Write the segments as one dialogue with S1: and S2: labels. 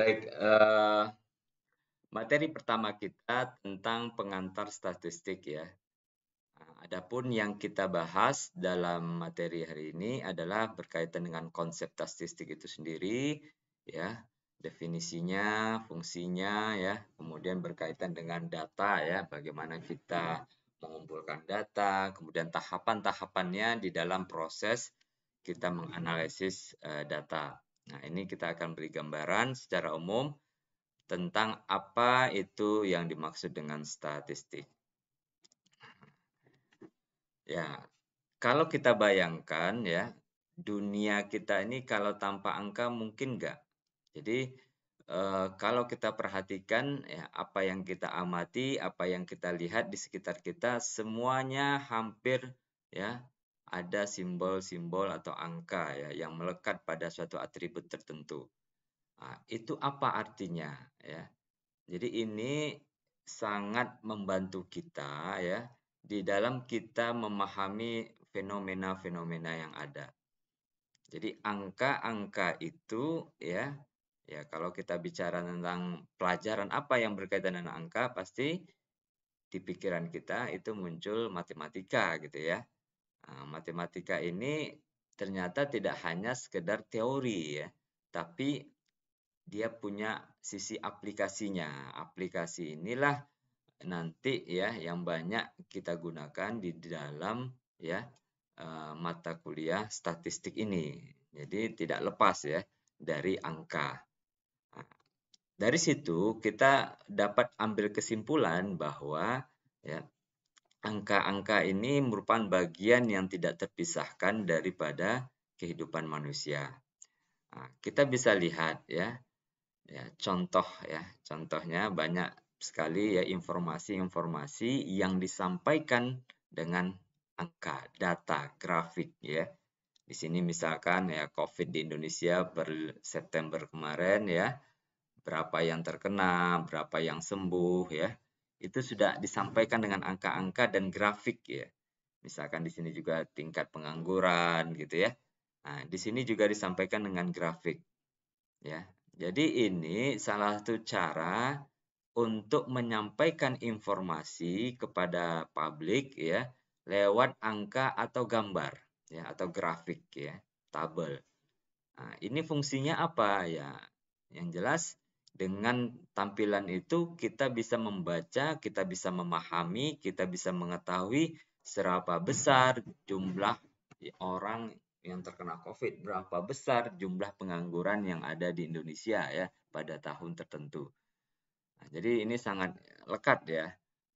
S1: Baik, eh, materi pertama kita tentang pengantar statistik ya. Adapun yang kita bahas dalam materi hari ini adalah berkaitan dengan konsep statistik itu sendiri, ya, definisinya, fungsinya, ya, kemudian berkaitan dengan data, ya, bagaimana kita mengumpulkan data, kemudian tahapan-tahapannya di dalam proses kita menganalisis eh, data. Nah, ini kita akan beri gambaran secara umum tentang apa itu yang dimaksud dengan statistik. Ya, kalau kita bayangkan ya, dunia kita ini kalau tanpa angka mungkin enggak. Jadi, eh, kalau kita perhatikan ya, apa yang kita amati, apa yang kita lihat di sekitar kita, semuanya hampir ya ada simbol-simbol atau angka ya yang melekat pada suatu atribut tertentu. Nah, itu apa artinya ya? Jadi ini sangat membantu kita ya di dalam kita memahami fenomena-fenomena yang ada. Jadi angka-angka itu ya ya kalau kita bicara tentang pelajaran apa yang berkaitan dengan angka pasti di pikiran kita itu muncul matematika gitu ya Nah, matematika ini ternyata tidak hanya sekedar teori ya, tapi dia punya sisi aplikasinya. Aplikasi inilah nanti ya yang banyak kita gunakan di dalam ya eh, mata kuliah statistik ini. Jadi tidak lepas ya dari angka. Ah, dari situ kita dapat ambil kesimpulan bahwa ya angka-angka ini merupakan bagian yang tidak terpisahkan daripada kehidupan manusia. Nah, kita bisa lihat ya, ya contoh ya, contohnya banyak sekali ya informasi-informasi yang disampaikan dengan angka, data, grafik ya. Di sini misalkan ya COVID di Indonesia per September kemarin ya, berapa yang terkena, berapa yang sembuh ya itu sudah disampaikan dengan angka-angka dan grafik ya. Misalkan di sini juga tingkat pengangguran gitu ya. Nah, di sini juga disampaikan dengan grafik. Ya. Jadi ini salah satu cara untuk menyampaikan informasi kepada publik ya lewat angka atau gambar ya atau grafik ya, tabel. Nah, ini fungsinya apa ya? Yang jelas dengan tampilan itu kita bisa membaca, kita bisa memahami, kita bisa mengetahui seberapa besar jumlah orang yang terkena COVID, berapa besar jumlah pengangguran yang ada di Indonesia ya pada tahun tertentu. Nah, jadi ini sangat lekat ya.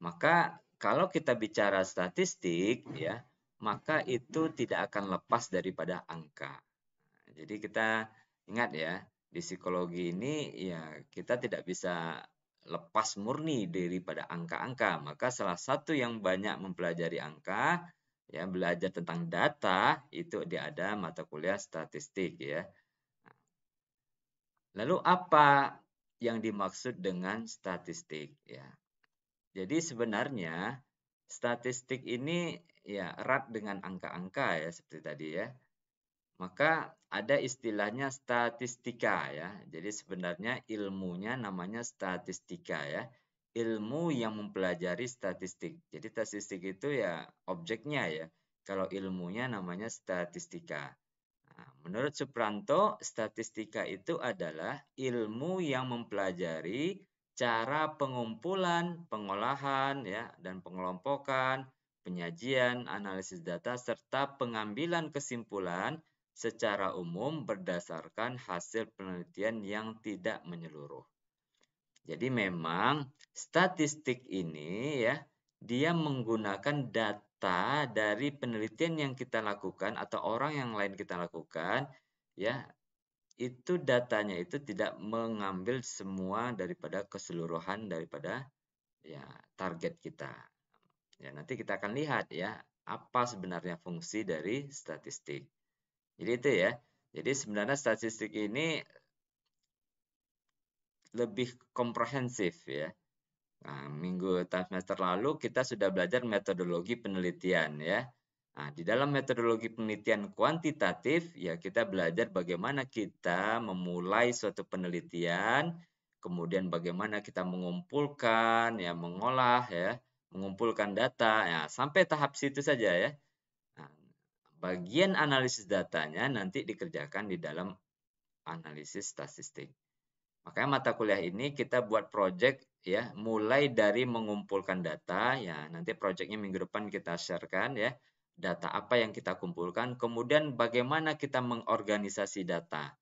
S1: Maka kalau kita bicara statistik ya, maka itu tidak akan lepas daripada angka. Jadi kita ingat ya, di psikologi ini ya kita tidak bisa lepas murni daripada angka-angka. Maka salah satu yang banyak mempelajari angka, ya belajar tentang data itu dia ada mata kuliah statistik ya. Lalu apa yang dimaksud dengan statistik ya? Jadi sebenarnya statistik ini ya erat dengan angka-angka ya seperti tadi ya. Maka ada istilahnya statistika ya. Jadi sebenarnya ilmunya namanya statistika ya. Ilmu yang mempelajari statistik. Jadi statistik itu ya objeknya ya. Kalau ilmunya namanya statistika. Nah, menurut Supranto, statistika itu adalah ilmu yang mempelajari cara pengumpulan, pengolahan ya dan pengelompokan, penyajian, analisis data serta pengambilan kesimpulan secara umum berdasarkan hasil penelitian yang tidak menyeluruh. Jadi memang statistik ini ya dia menggunakan data dari penelitian yang kita lakukan atau orang yang lain kita lakukan ya itu datanya itu tidak mengambil semua daripada keseluruhan daripada ya target kita. Ya nanti kita akan lihat ya apa sebenarnya fungsi dari statistik. Jadi itu ya. Jadi sebenarnya statistik ini lebih komprehensif ya. Nah, minggu semester lalu kita sudah belajar metodologi penelitian ya. Nah, di dalam metodologi penelitian kuantitatif ya kita belajar bagaimana kita memulai suatu penelitian, kemudian bagaimana kita mengumpulkan ya, mengolah ya, mengumpulkan data ya, sampai tahap situ saja ya. Bagian analisis datanya nanti dikerjakan di dalam analisis statistik. Makanya mata kuliah ini kita buat project ya, mulai dari mengumpulkan data ya. Nanti projectnya minggu depan kita sharekan ya. Data apa yang kita kumpulkan, kemudian bagaimana kita mengorganisasi data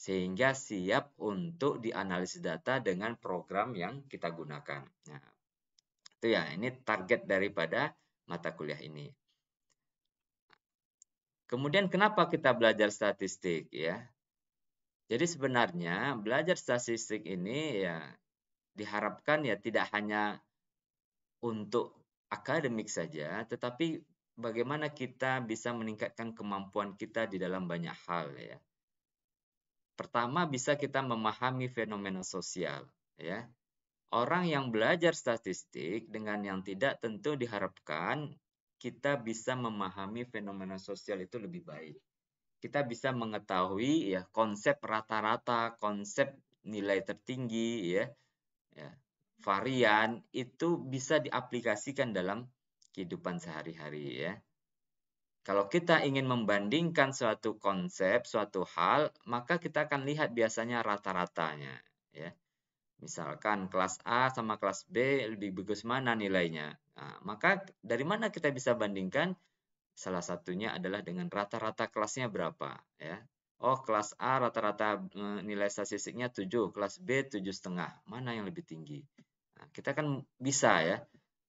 S1: sehingga siap untuk dianalisis data dengan program yang kita gunakan. Nah, itu ya, ini target daripada mata kuliah ini. Kemudian kenapa kita belajar statistik ya? Jadi sebenarnya belajar statistik ini ya diharapkan ya tidak hanya untuk akademik saja, tetapi bagaimana kita bisa meningkatkan kemampuan kita di dalam banyak hal ya. Pertama bisa kita memahami fenomena sosial ya. Orang yang belajar statistik dengan yang tidak tentu diharapkan kita bisa memahami fenomena sosial itu lebih baik. Kita bisa mengetahui ya konsep rata-rata, konsep nilai tertinggi ya, ya varian itu bisa diaplikasikan dalam kehidupan sehari-hari ya. Kalau kita ingin membandingkan suatu konsep, suatu hal, maka kita akan lihat biasanya rata-ratanya ya. Misalkan kelas A sama kelas B lebih bagus mana nilainya. Nah, maka dari mana kita bisa bandingkan? Salah satunya adalah dengan rata-rata kelasnya berapa, ya. Oh, kelas A rata-rata e, nilai statistiknya 7, kelas B 7,5. Mana yang lebih tinggi? Nah, kita kan bisa ya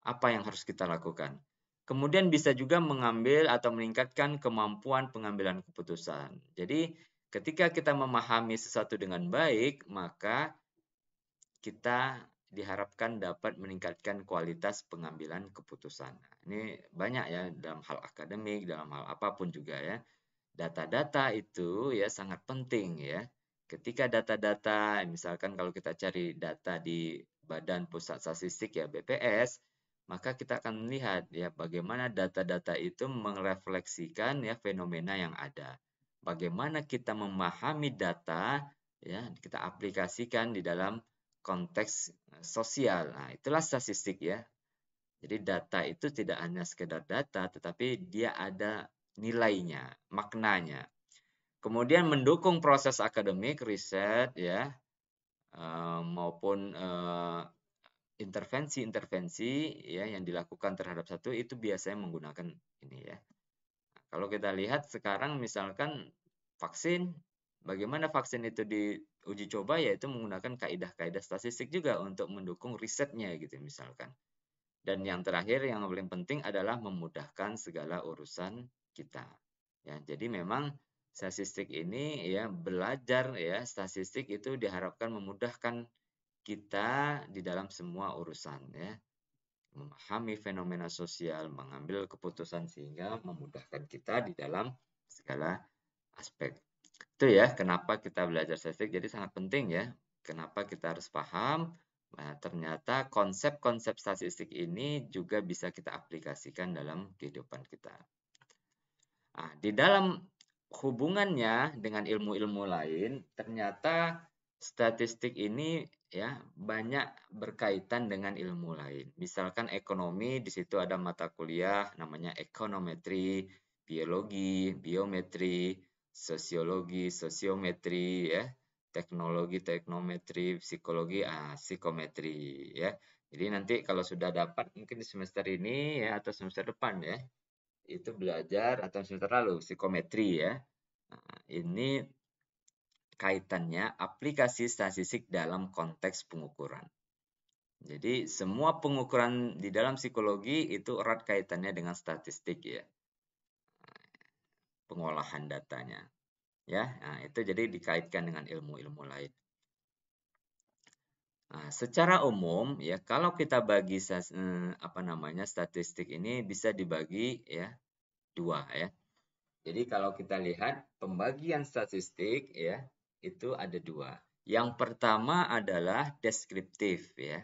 S1: apa yang harus kita lakukan. Kemudian bisa juga mengambil atau meningkatkan kemampuan pengambilan keputusan. Jadi, ketika kita memahami sesuatu dengan baik, maka kita diharapkan dapat meningkatkan kualitas pengambilan keputusan. Nah, ini banyak ya dalam hal akademik, dalam hal apapun juga ya. Data-data itu ya sangat penting ya. Ketika data-data, misalkan kalau kita cari data di Badan Pusat Statistik ya BPS, maka kita akan melihat ya bagaimana data-data itu merefleksikan ya fenomena yang ada. Bagaimana kita memahami data ya kita aplikasikan di dalam konteks eh, sosial. Nah, itulah statistik ya. Jadi data itu tidak hanya sekedar data, tetapi dia ada nilainya, maknanya. Kemudian mendukung proses akademik, riset, ya, eh, maupun eh, intervensi-intervensi ya yang dilakukan terhadap satu itu biasanya menggunakan ini ya. kalau kita lihat sekarang misalkan vaksin Bagaimana vaksin itu diuji coba yaitu menggunakan kaidah-kaidah statistik juga untuk mendukung risetnya gitu misalkan. Dan yang terakhir yang paling penting adalah memudahkan segala urusan kita. Ya, jadi memang statistik ini ya belajar ya statistik itu diharapkan memudahkan kita di dalam semua urusan ya memahami fenomena sosial, mengambil keputusan sehingga memudahkan kita di dalam segala aspek. Itu ya kenapa kita belajar statistik. Jadi sangat penting ya. Kenapa kita harus paham? Nah, ternyata konsep-konsep statistik ini juga bisa kita aplikasikan dalam kehidupan kita. Nah, di dalam hubungannya dengan ilmu-ilmu lain, ternyata statistik ini ya banyak berkaitan dengan ilmu lain. Misalkan ekonomi, di situ ada mata kuliah namanya ekonometri, biologi, biometri, sosiologi, sosiometri, ya, teknologi, teknometri, psikologi, ah, psikometri, ya. Jadi nanti kalau sudah dapat mungkin di semester ini ya atau semester depan ya, itu belajar atau semester lalu psikometri ya. Nah, ini kaitannya aplikasi statistik dalam konteks pengukuran. Jadi semua pengukuran di dalam psikologi itu erat kaitannya dengan statistik ya pengolahan datanya. Ya, nah, itu jadi dikaitkan dengan ilmu-ilmu lain. Nah, secara umum ya kalau kita bagi eh, apa namanya statistik ini bisa dibagi ya dua ya. Jadi kalau kita lihat pembagian statistik ya itu ada dua. Yang pertama adalah deskriptif ya.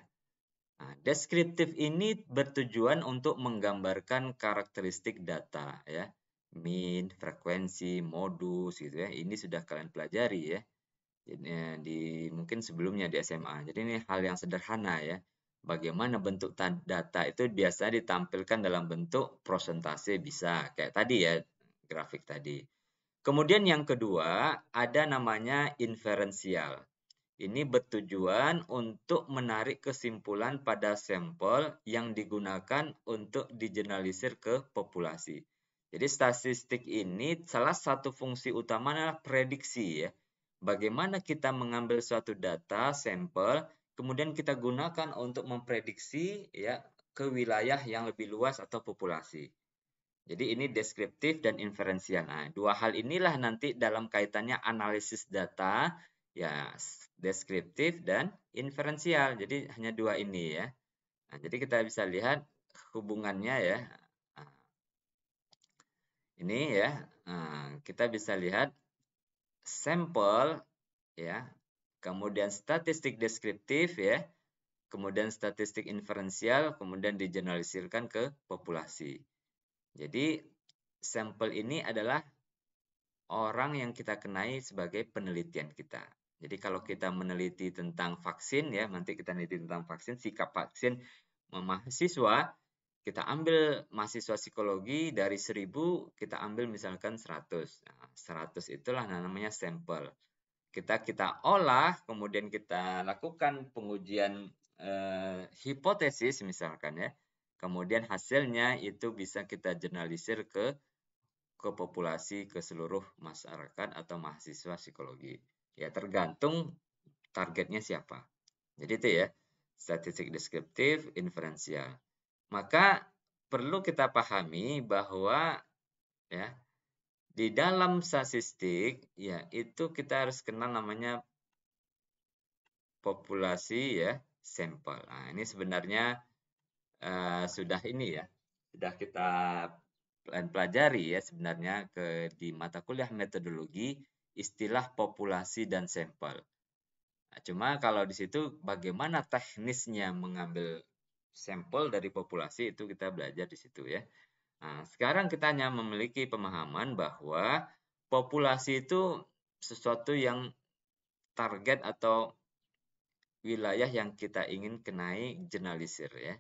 S1: Nah, deskriptif ini bertujuan untuk menggambarkan karakteristik data ya. Mean, frekuensi, modus gitu ya. Ini sudah kalian pelajari ya. Jadi eh, di mungkin sebelumnya di SMA. Jadi ini hal yang sederhana ya. Bagaimana bentuk data itu biasa ditampilkan dalam bentuk prosentase bisa kayak tadi ya grafik tadi. Kemudian yang kedua ada namanya inferensial. Ini bertujuan untuk menarik kesimpulan pada sampel yang digunakan untuk digeneralisir ke populasi. Jadi statistik ini salah satu fungsi utama adalah prediksi ya. Bagaimana kita mengambil suatu data sampel kemudian kita gunakan untuk memprediksi ya ke wilayah yang lebih luas atau populasi. Jadi ini deskriptif dan inferensial. Nah, dua hal inilah nanti dalam kaitannya analisis data ya deskriptif dan inferensial. Jadi hanya dua ini ya. Nah, jadi kita bisa lihat hubungannya ya ini ya, nah, kita bisa lihat sampel ya, kemudian statistik deskriptif ya, kemudian statistik inferensial, kemudian digeneralisirkan ke populasi. Jadi sampel ini adalah orang yang kita kenai sebagai penelitian kita. Jadi kalau kita meneliti tentang vaksin ya, nanti kita meneliti tentang vaksin, sikap vaksin mahasiswa kita ambil mahasiswa psikologi dari 1000 kita ambil misalkan 100. Nah, 100 itulah namanya sampel. Kita kita olah, kemudian kita lakukan pengujian eh, hipotesis misalkan ya. Kemudian hasilnya itu bisa kita jurnalisir ke ke populasi ke seluruh masyarakat atau mahasiswa psikologi. Ya tergantung targetnya siapa. Jadi itu ya, statistik deskriptif, inferensial. Maka perlu kita pahami bahwa ya di dalam statistik ya itu kita harus kenal namanya populasi ya sampel. Nah, ini sebenarnya uh, sudah ini ya sudah kita pelajari ya sebenarnya ke di mata kuliah metodologi istilah populasi dan sampel. Nah, cuma kalau di situ bagaimana teknisnya mengambil sampel dari populasi itu kita belajar di situ ya. Nah, sekarang kita hanya memiliki pemahaman bahwa populasi itu sesuatu yang target atau wilayah yang kita ingin kenai jenalisir ya.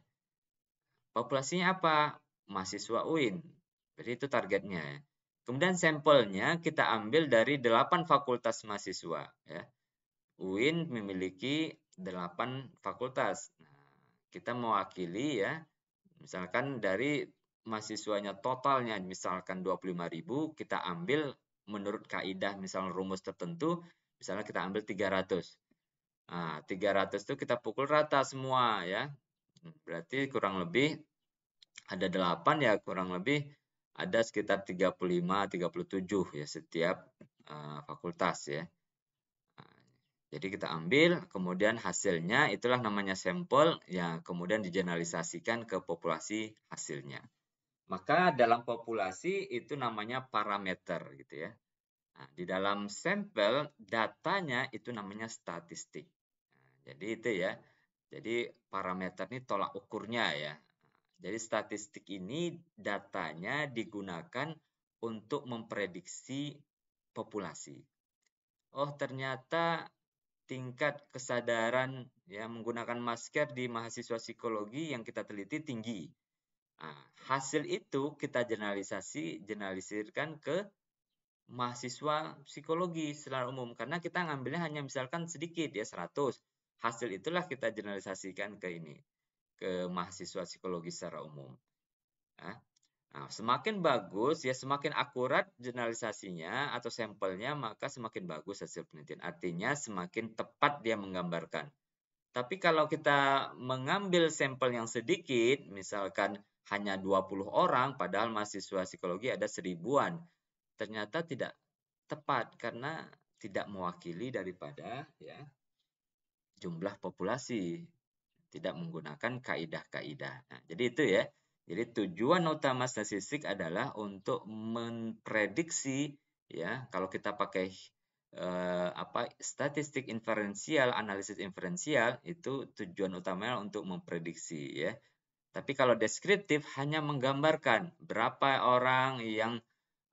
S1: Populasinya apa? Mahasiswa UIN. Jadi itu targetnya. Ya. Kemudian sampelnya kita ambil dari 8 fakultas mahasiswa ya. UIN memiliki 8 fakultas kita mewakili ya misalkan dari mahasiswanya totalnya misalkan 25.000 kita ambil menurut kaidah misalnya rumus tertentu misalnya kita ambil 300 Nah, 300 itu kita pukul rata semua ya. Berarti kurang lebih ada 8 ya, kurang lebih ada sekitar 35 37 ya setiap uh, fakultas ya. Jadi kita ambil, kemudian hasilnya itulah namanya sampel, yang kemudian digeneralisasikan ke populasi hasilnya. Maka dalam populasi itu namanya parameter gitu ya. Nah, di dalam sampel datanya itu namanya statistik. Nah, jadi itu ya. Jadi parameter ini tolak ukurnya ya. Jadi statistik ini datanya digunakan untuk memprediksi populasi. Oh ternyata tingkat kesadaran ya menggunakan masker di mahasiswa psikologi yang kita teliti tinggi. Nah, hasil itu kita generalisasi, generalisirkan ke mahasiswa psikologi secara umum karena kita ngambilnya hanya misalkan sedikit ya 100. Hasil itulah kita generalisasikan ke ini ke mahasiswa psikologi secara umum. Nah, Nah, semakin bagus ya semakin akurat generalisasinya atau sampelnya maka semakin bagus hasil penelitian. Artinya semakin tepat dia menggambarkan. Tapi kalau kita mengambil sampel yang sedikit, misalkan hanya 20 orang padahal mahasiswa psikologi ada seribuan, ternyata tidak tepat karena tidak mewakili daripada ya jumlah populasi, tidak menggunakan kaidah-kaidah. Nah, jadi itu ya. Jadi tujuan utama statistik adalah untuk memprediksi ya kalau kita pakai eh, apa statistik inferensial, analisis inferensial itu tujuan utamanya untuk memprediksi ya. Tapi kalau deskriptif hanya menggambarkan berapa orang yang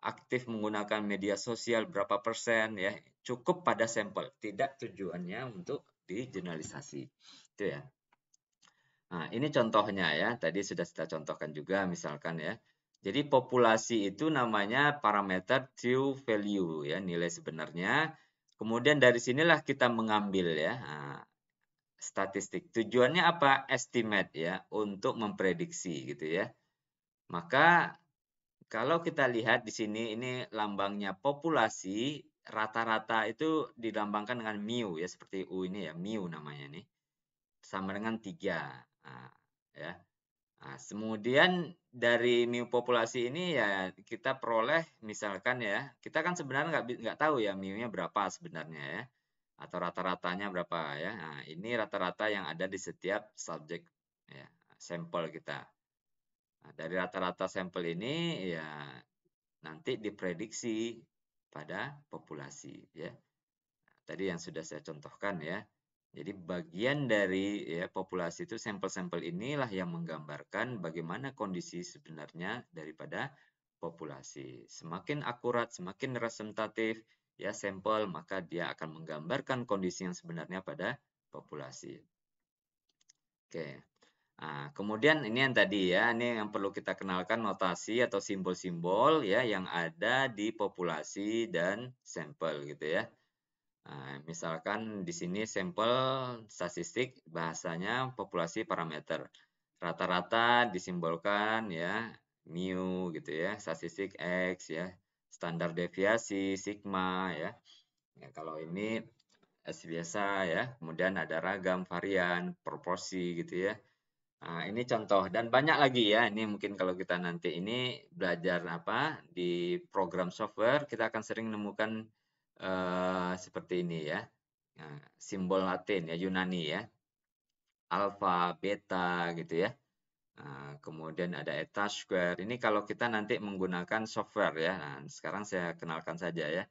S1: aktif menggunakan media sosial berapa persen ya, cukup pada sampel, tidak tujuannya untuk generalisasi Itu ya. Nah, ini contohnya ya. Tadi sudah kita contohkan juga misalkan ya. Jadi populasi itu namanya parameter true value ya, nilai sebenarnya. Kemudian dari sinilah kita mengambil ya ah, statistik. Tujuannya apa? Estimate ya, untuk memprediksi gitu ya. Maka kalau kita lihat di sini ini lambangnya populasi rata-rata itu dilambangkan dengan mu ya seperti u ini ya, mu namanya nih. Sama dengan tiga. Nah, ya. Nah, kemudian dari mu populasi ini ya kita peroleh misalkan ya kita kan sebenarnya nggak nggak tahu ya mu-nya berapa sebenarnya ya atau rata-ratanya berapa ya. Nah, ini rata-rata yang ada di setiap subjek ya sampel kita. Nah, dari rata-rata sampel ini ya nanti diprediksi pada populasi ya. Nah, tadi yang sudah saya contohkan ya. Jadi bagian dari ya, populasi itu sampel-sampel inilah yang menggambarkan bagaimana kondisi sebenarnya daripada populasi. Semakin akurat, semakin representatif ya sampel, maka dia akan menggambarkan kondisi yang sebenarnya pada populasi. Oke. Nah, kemudian ini yang tadi ya, ini yang perlu kita kenalkan notasi atau simbol-simbol ya yang ada di populasi dan sampel gitu ya. Nah, misalkan di sini sampel statistik bahasanya populasi parameter. Rata-rata disimbolkan ya mu gitu ya, statistik x ya, standar deviasi sigma ya. ya kalau ini S biasa ya, kemudian ada ragam, varian, proporsi gitu ya. Nah, ini contoh dan banyak lagi ya. Ini mungkin kalau kita nanti ini belajar apa di program software kita akan sering menemukan Eh, seperti ini ya. Nah, simbol Latin ya Yunani ya. Alfa, beta gitu ya. Nah, kemudian ada eta square. Ini kalau kita nanti menggunakan software ya. Nah, sekarang saya kenalkan saja ya.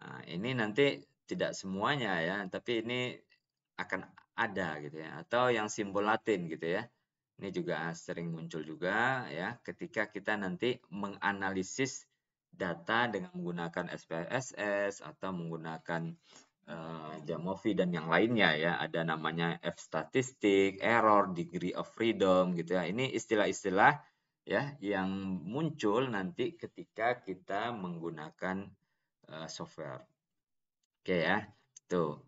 S1: Nah, ini nanti tidak semuanya ya, tapi ini akan ada gitu ya. Atau yang simbol Latin gitu ya. Ini juga sering muncul juga ya ketika kita nanti menganalisis data dengan menggunakan SPSS atau menggunakan uh, Jamovi dan yang lainnya ya ada namanya F statistik, error, degree of freedom gitu ya. Ini istilah-istilah ya yang muncul nanti ketika kita menggunakan uh, software. Oke ya. Tuh.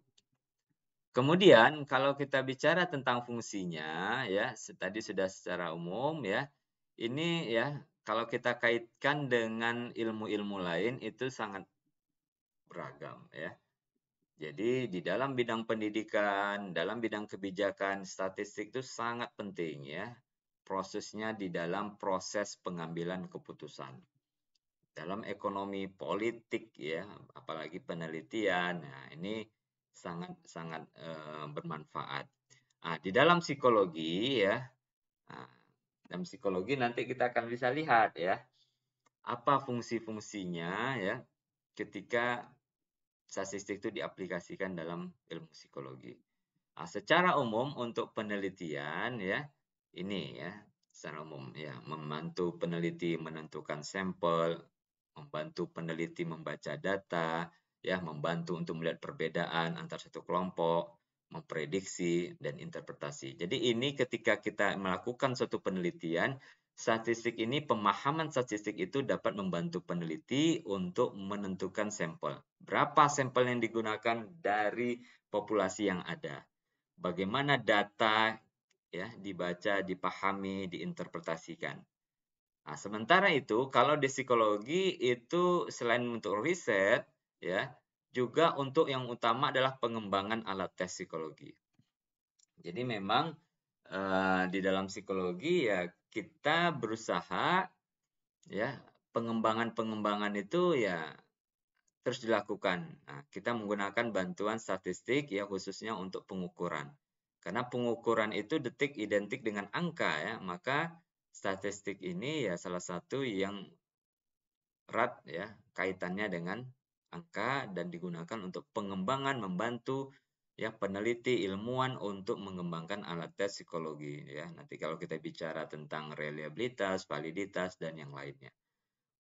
S1: Kemudian kalau kita bicara tentang fungsinya ya tadi sudah secara umum ya. Ini ya kalau kita kaitkan dengan ilmu-ilmu lain itu sangat beragam ya. Jadi di dalam bidang pendidikan, dalam bidang kebijakan, statistik itu sangat penting ya. Prosesnya di dalam proses pengambilan keputusan. Dalam ekonomi politik ya, apalagi penelitian. Nah, ini sangat sangat e, bermanfaat. Nah, di dalam psikologi ya, nah, dalam psikologi nanti kita akan bisa lihat ya apa fungsi-fungsinya ya ketika statistik itu diaplikasikan dalam ilmu psikologi. Nah, secara umum untuk penelitian ya ini ya secara umum ya membantu peneliti menentukan sampel, membantu peneliti membaca data, ya membantu untuk melihat perbedaan antar satu kelompok, memprediksi, dan interpretasi. Jadi ini ketika kita melakukan suatu penelitian, statistik ini, pemahaman statistik itu dapat membantu peneliti untuk menentukan sampel. Berapa sampel yang digunakan dari populasi yang ada. Bagaimana data ya dibaca, dipahami, diinterpretasikan. Nah, sementara itu kalau di psikologi itu selain untuk riset ya, juga untuk yang utama adalah pengembangan alat tes psikologi. Jadi memang uh, di dalam psikologi ya kita berusaha ya pengembangan-pengembangan itu ya terus dilakukan. Nah, kita menggunakan bantuan statistik ya khususnya untuk pengukuran. Karena pengukuran itu detik identik dengan angka ya, maka statistik ini ya salah satu yang erat ya kaitannya dengan angka dan digunakan untuk pengembangan membantu ya peneliti ilmuwan untuk mengembangkan alat tes psikologi ya nanti kalau kita bicara tentang reliabilitas validitas dan yang lainnya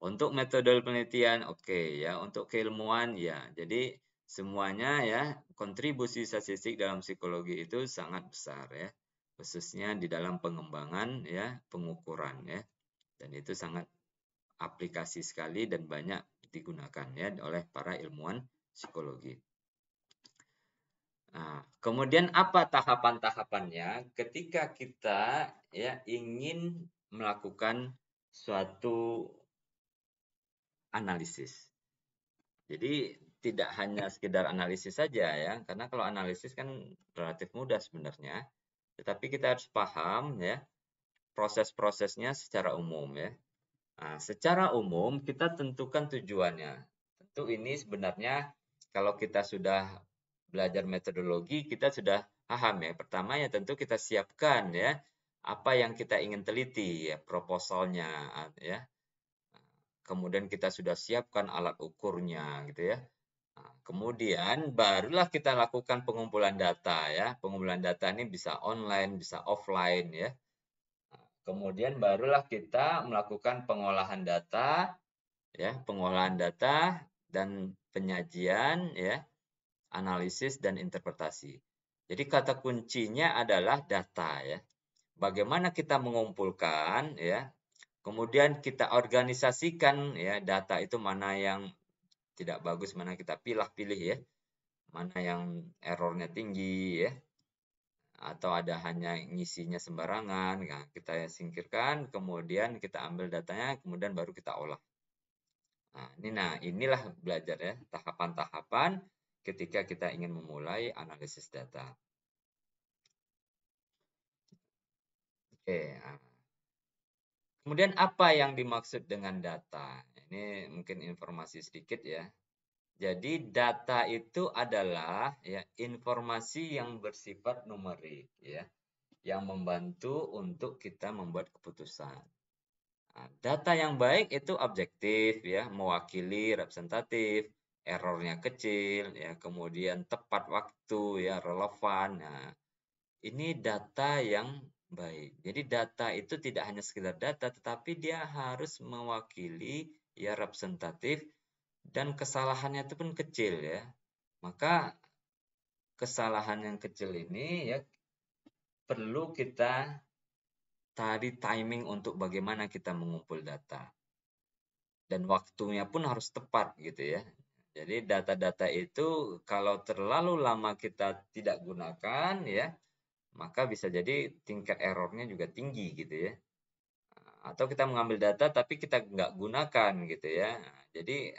S1: untuk metode penelitian oke okay, ya untuk keilmuan ya jadi semuanya ya kontribusi statistik dalam psikologi itu sangat besar ya khususnya di dalam pengembangan ya pengukuran ya dan itu sangat aplikasi sekali dan banyak digunakan ya oleh para ilmuwan psikologi. Nah, kemudian apa tahapan-tahapannya ketika kita ya ingin melakukan suatu analisis. Jadi tidak hanya sekedar analisis saja ya, karena kalau analisis kan relatif mudah sebenarnya. Tetapi kita harus paham ya proses-prosesnya secara umum ya. Nah, secara umum kita tentukan tujuannya. Tentu ini sebenarnya kalau kita sudah belajar metodologi, kita sudah paham ya. Pertama ya tentu kita siapkan ya apa yang kita ingin teliti ya proposalnya ya. Kemudian kita sudah siapkan alat ukurnya gitu ya. Nah, kemudian barulah kita lakukan pengumpulan data ya. Pengumpulan data ini bisa online, bisa offline ya. Kemudian barulah kita melakukan pengolahan data, ya, pengolahan data dan penyajian, ya, analisis dan interpretasi. Jadi kata kuncinya adalah data, ya. Bagaimana kita mengumpulkan, ya, kemudian kita organisasikan, ya, data itu mana yang tidak bagus, mana kita pilih pilih ya, mana yang errornya tinggi, ya, atau ada hanya ngisinya sembarangan. Nah, kita singkirkan, kemudian kita ambil datanya, kemudian baru kita olah. Nah, ini, nah inilah belajar ya, tahapan-tahapan ketika kita ingin memulai analisis data. Oke, nah. kemudian apa yang dimaksud dengan data? Ini mungkin informasi sedikit ya jadi data itu adalah ya informasi yang bersifat numerik ya yang membantu untuk kita membuat keputusan. Nah, data yang baik itu objektif ya, mewakili representatif, errornya kecil ya, kemudian tepat waktu ya, relevan. Nah, ini data yang baik. Jadi data itu tidak hanya sekedar data tetapi dia harus mewakili ya representatif dan kesalahannya itu pun kecil ya. Maka kesalahan yang kecil ini ya perlu kita tadi timing untuk bagaimana kita mengumpul data. Dan waktunya pun harus tepat gitu ya. Jadi data-data itu kalau terlalu lama kita tidak gunakan ya, maka bisa jadi tingkat errornya juga tinggi gitu ya. Atau kita mengambil data tapi kita nggak gunakan gitu ya. Jadi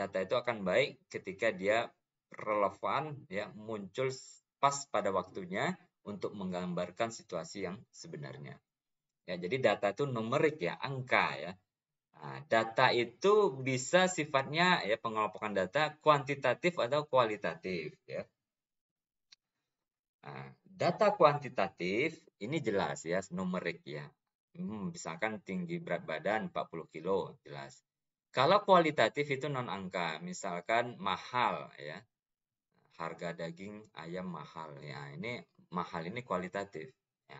S1: data itu akan baik ketika dia relevan ya muncul pas pada waktunya untuk menggambarkan situasi yang sebenarnya. Ya, jadi data itu numerik ya, angka ya. Nah, data itu bisa sifatnya ya pengelompokan data kuantitatif atau kualitatif ya. Nah, data kuantitatif ini jelas ya, numerik ya. Hmm, misalkan tinggi berat badan 40 kilo, jelas. Kalau kualitatif itu non angka, misalkan mahal ya. Harga daging ayam mahal ya. Ini mahal ini kualitatif. Ya.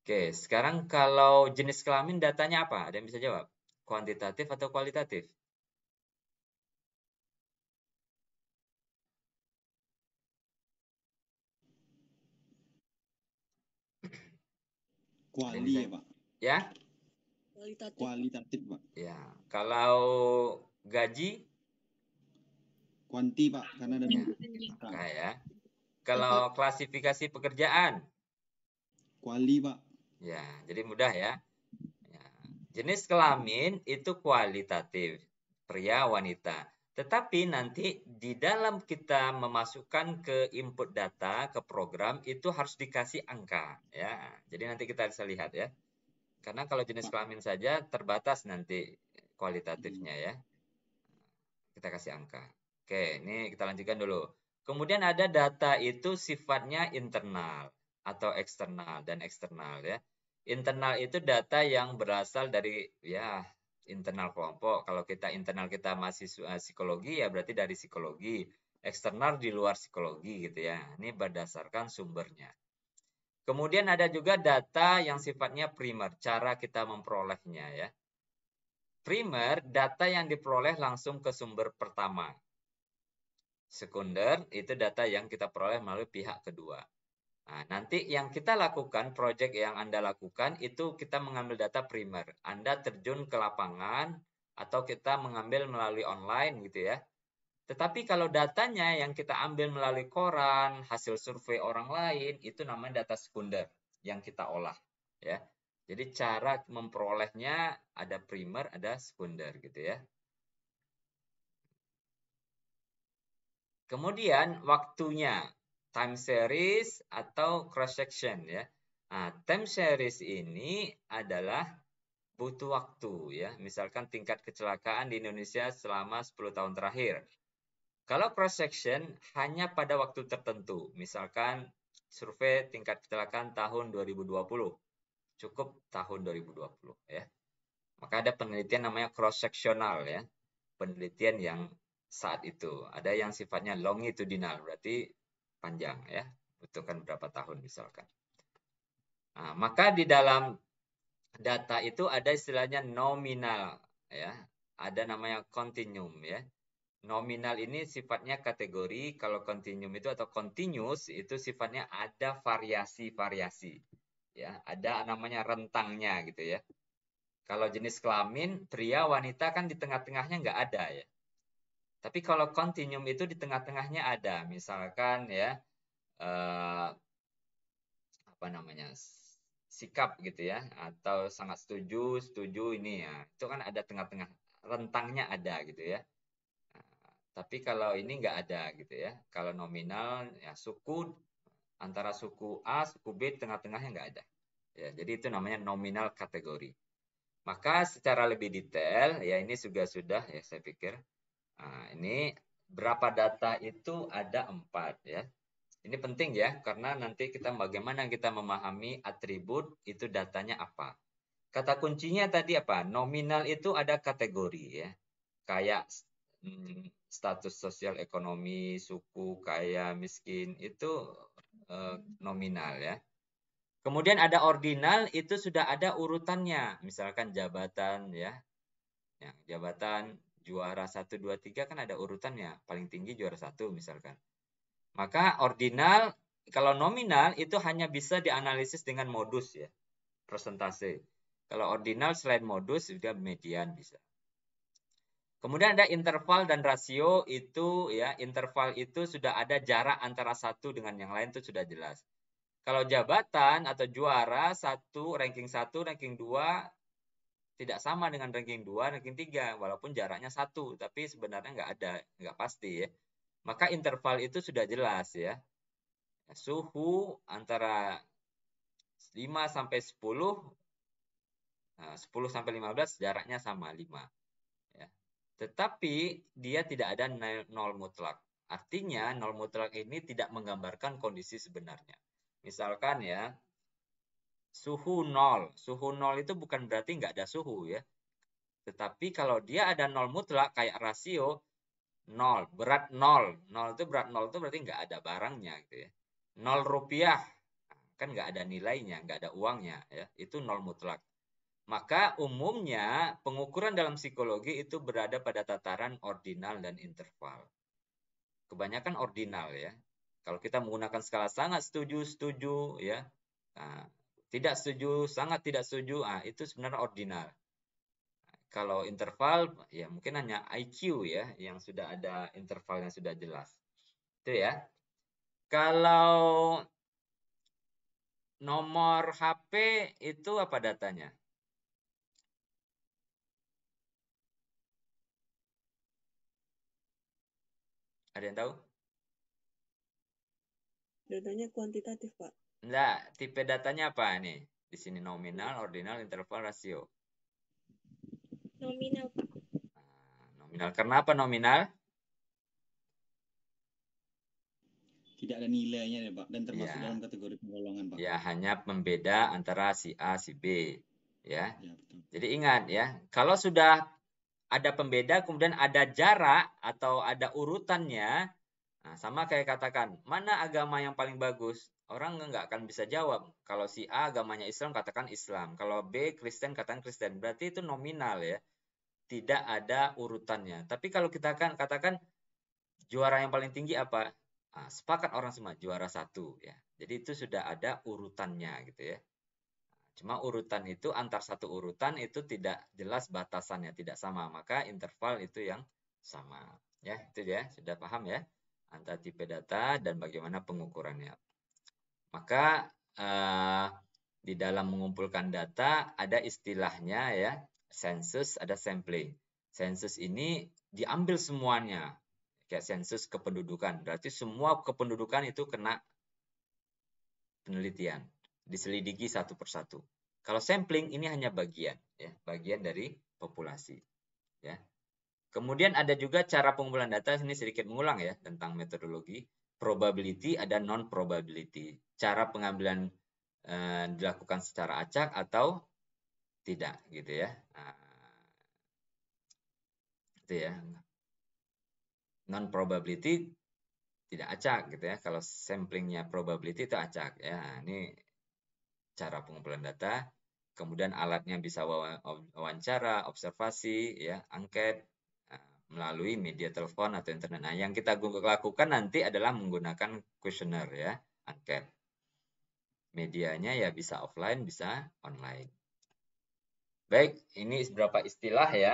S1: Oke, sekarang kalau jenis kelamin datanya apa? Ada yang bisa jawab? Kuantitatif atau kualitatif? Kuali ya, Pak. Ya? kualitatif kualitatif pak ya kalau gaji kuanti pak karena ada ya. Nah, ya. nah, ya. kalau klasifikasi pekerjaan kuali pak ya jadi mudah ya. ya. jenis kelamin itu kualitatif pria wanita tetapi nanti di dalam kita memasukkan ke input data ke program itu harus dikasih angka ya. Jadi nanti kita bisa lihat ya. Karena kalau jenis kelamin saja terbatas nanti kualitatifnya ya. Kita kasih angka. Oke, ini kita lanjutkan dulu. Kemudian ada data itu sifatnya internal atau eksternal dan eksternal ya. Internal itu data yang berasal dari ya internal kelompok. Kalau kita internal kita mahasiswa eh, psikologi ya berarti dari psikologi. Eksternal di luar psikologi gitu ya. Ini berdasarkan sumbernya. Kemudian ada juga data yang sifatnya primer, cara kita memperolehnya ya. Primer, data yang diperoleh langsung ke sumber pertama. Sekunder, itu data yang kita peroleh melalui pihak kedua. Nah, nanti yang kita lakukan, project yang Anda lakukan, itu kita mengambil data primer. Anda terjun ke lapangan, atau kita mengambil melalui online gitu ya. Tetapi kalau datanya yang kita ambil melalui koran, hasil survei orang lain, itu namanya data sekunder yang kita olah. ya. Jadi cara memperolehnya ada primer, ada sekunder gitu ya. Kemudian waktunya, time series atau cross section ya. Nah, time series ini adalah butuh waktu ya. Misalkan tingkat kecelakaan di Indonesia selama 10 tahun terakhir kalau cross section hanya pada waktu tertentu, misalkan survei tingkat kecelakaan tahun 2020, cukup tahun 2020 ya. Maka ada penelitian namanya cross sectional ya, penelitian yang saat itu. Ada yang sifatnya longitudinal, berarti panjang ya, butuhkan berapa tahun misalkan. Nah, maka di dalam data itu ada istilahnya nominal ya, ada namanya continuum ya Nominal ini sifatnya kategori, kalau continuum itu atau continuous itu sifatnya ada variasi-variasi. Ya, ada namanya rentangnya gitu ya. Kalau jenis kelamin, pria, wanita kan di tengah-tengahnya nggak ada ya. Tapi kalau continuum itu di tengah-tengahnya ada. Misalkan ya, eh, apa namanya, sikap gitu ya. Atau sangat setuju, setuju ini ya. Itu kan ada tengah-tengah, rentangnya ada gitu ya tapi kalau ini nggak ada gitu ya. Kalau nominal ya suku antara suku A, suku B, tengah-tengahnya nggak ada. Ya, jadi itu namanya nominal kategori. Maka secara lebih detail ya ini juga sudah ya saya pikir. Nah, ini berapa data itu ada empat ya. Ini penting ya, karena nanti kita bagaimana kita memahami atribut itu datanya apa. Kata kuncinya tadi apa? Nominal itu ada kategori ya. Kayak status sosial ekonomi, suku, kaya, miskin itu eh, nominal ya. Kemudian ada ordinal itu sudah ada urutannya, misalkan jabatan ya. ya jabatan juara 1 2 3 kan ada urutannya, paling tinggi juara 1 misalkan. Maka ordinal kalau nominal itu hanya bisa dianalisis dengan modus ya, presentasi Kalau ordinal selain modus juga median bisa. Kemudian ada interval dan rasio itu ya, interval itu sudah ada jarak antara satu dengan yang lain itu sudah jelas. Kalau jabatan atau juara satu ranking satu ranking dua tidak sama dengan ranking dua ranking tiga walaupun jaraknya satu, tapi sebenarnya nggak ada, nggak pasti ya. Maka interval itu sudah jelas ya. Suhu antara 5 sampai 10 10 nah, sampai 15 jaraknya sama 5 tetapi dia tidak ada nol mutlak. Artinya nol mutlak ini tidak menggambarkan kondisi sebenarnya. Misalkan ya, suhu nol. Suhu nol itu bukan berarti nggak ada suhu ya. Tetapi kalau dia ada nol mutlak kayak rasio nol, berat nol. Nol itu berat nol itu berarti nggak ada barangnya gitu ya. Nol rupiah kan nggak ada nilainya, nggak ada uangnya ya. Itu nol mutlak. Maka umumnya pengukuran dalam psikologi itu berada pada tataran ordinal dan interval. Kebanyakan ordinal ya. Kalau kita menggunakan skala sangat setuju, setuju ya. Nah, tidak setuju, sangat tidak setuju, ah itu sebenarnya ordinal. Kalau interval ya mungkin hanya IQ ya yang sudah ada interval yang sudah jelas. Itu ya. Kalau nomor HP itu apa datanya? Ada yang tahu? Datanya kuantitatif, Pak. Enggak, tipe datanya apa nih? Di sini nominal, ordinal, interval, rasio. Nominal, Pak. Ah, nominal. Karena apa nominal? Tidak ada nilainya ya, Pak, dan termasuk ya. dalam kategori penggolongan, Pak. Ya, hanya pembeda antara si A si B, ya. ya betul. Jadi ingat ya, kalau sudah ada pembeda, kemudian ada jarak atau ada urutannya. Nah, sama kayak katakan, mana agama yang paling bagus? Orang nggak akan bisa jawab. Kalau si A agamanya Islam, katakan Islam. Kalau B Kristen, katakan Kristen. Berarti itu nominal ya. Tidak ada urutannya. Tapi kalau kita kan katakan juara yang paling tinggi apa? Nah, sepakat orang semua juara satu ya. Jadi itu sudah ada urutannya gitu ya. Cuma urutan itu antar satu urutan itu tidak jelas batasannya, tidak sama. Maka interval itu yang sama. Ya, itu dia, Sudah paham ya? Antara tipe data dan bagaimana pengukurannya. Maka eh, di dalam mengumpulkan data ada istilahnya ya, sensus, ada sampling. Sensus ini diambil semuanya. Kayak sensus kependudukan. Berarti semua kependudukan itu kena penelitian diselidiki satu persatu. Kalau sampling ini hanya bagian, ya, bagian dari populasi. Ya. Kemudian ada juga cara pengumpulan data, ini sedikit mengulang ya tentang metodologi. Probability ada non-probability. Cara pengambilan eh, dilakukan secara acak atau tidak gitu ya. Nah, itu ya. Non-probability tidak acak gitu ya. Kalau samplingnya probability itu acak ya. Nah, ini cara pengumpulan data, kemudian alatnya bisa wawancara, observasi, ya, angket eh, melalui media telepon atau internet. Nah, yang kita lakukan nanti adalah menggunakan kuesioner ya, angket. Medianya ya bisa offline, bisa online. Baik, ini beberapa istilah ya.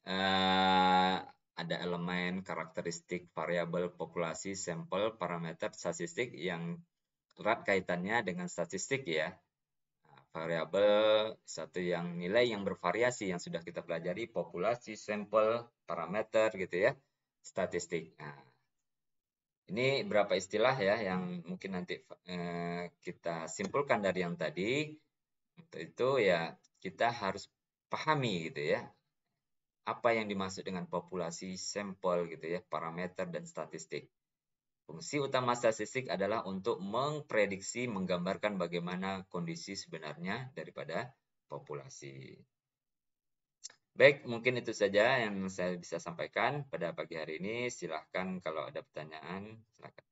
S1: Uh, ada elemen, karakteristik, variabel, populasi, sampel, parameter, statistik yang erat kaitannya dengan statistik ya. Nah, variabel satu yang nilai yang bervariasi yang sudah kita pelajari populasi, sampel, parameter gitu ya. Statistik. Nah, ini berapa istilah ya yang mungkin nanti eh, kita simpulkan dari yang tadi. Untuk itu ya kita harus pahami gitu ya. Apa yang dimaksud dengan populasi, sampel gitu ya, parameter dan statistik. Fungsi utama statistik adalah untuk memprediksi, menggambarkan bagaimana kondisi sebenarnya daripada populasi. Baik, mungkin itu saja yang saya bisa sampaikan pada pagi hari ini. Silahkan kalau ada pertanyaan, silahkan.